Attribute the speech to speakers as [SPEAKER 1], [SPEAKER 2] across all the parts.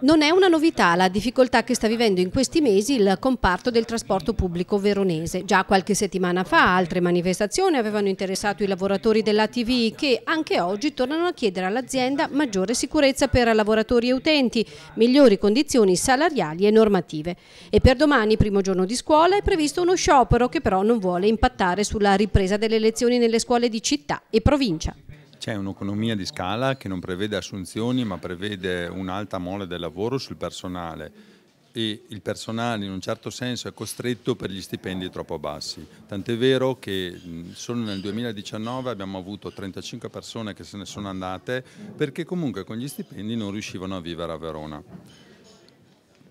[SPEAKER 1] Non è una novità la difficoltà che sta vivendo in questi mesi il comparto del trasporto pubblico veronese. Già qualche settimana fa altre manifestazioni avevano interessato i lavoratori dell'ATV che anche oggi tornano a chiedere all'azienda maggiore sicurezza per lavoratori e utenti, migliori condizioni salariali e normative. E per domani, primo giorno di scuola, è previsto uno sciopero che però non vuole impattare sulla ripresa delle lezioni nelle scuole di città e provincia.
[SPEAKER 2] C'è un'economia di scala che non prevede assunzioni ma prevede un'alta mole del lavoro sul personale e il personale in un certo senso è costretto per gli stipendi troppo bassi. Tant'è vero che solo nel 2019 abbiamo avuto 35 persone che se ne sono andate perché comunque con gli stipendi non riuscivano a vivere a Verona.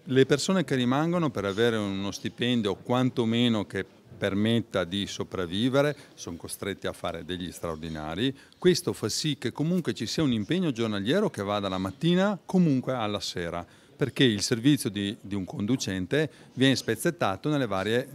[SPEAKER 2] Le persone che rimangono per avere uno stipendio quantomeno che permetta di sopravvivere, sono costretti a fare degli straordinari. Questo fa sì che comunque ci sia un impegno giornaliero che va dalla mattina comunque alla sera, perché il servizio di, di un conducente viene spezzettato nelle varie,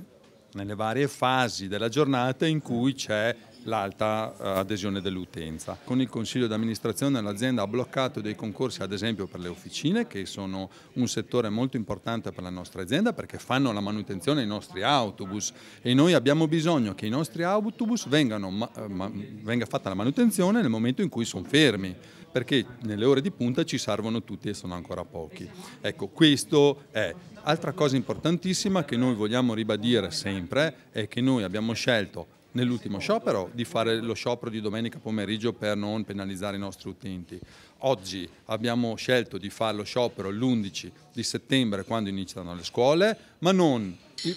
[SPEAKER 2] nelle varie fasi della giornata in cui c'è l'alta eh, adesione dell'utenza. Con il Consiglio di amministrazione l'azienda ha bloccato dei concorsi ad esempio per le officine che sono un settore molto importante per la nostra azienda perché fanno la manutenzione ai nostri autobus e noi abbiamo bisogno che i nostri autobus vengano, ma, eh, ma, venga fatta la manutenzione nel momento in cui sono fermi perché nelle ore di punta ci servono tutti e sono ancora pochi. Ecco, questo è. Altra cosa importantissima che noi vogliamo ribadire sempre è che noi abbiamo scelto nell'ultimo sciopero di fare lo sciopero di domenica pomeriggio per non penalizzare i nostri utenti. Oggi abbiamo scelto di fare lo sciopero l'11 di settembre quando iniziano le scuole, ma non,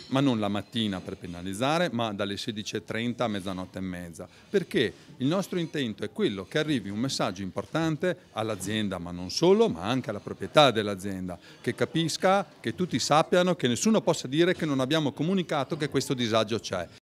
[SPEAKER 2] ma non la mattina per penalizzare, ma dalle 16.30 a mezzanotte e mezza. Perché il nostro intento è quello che arrivi un messaggio importante all'azienda, ma non solo, ma anche alla proprietà dell'azienda, che capisca, che tutti sappiano, che nessuno possa dire che non abbiamo comunicato che questo disagio c'è.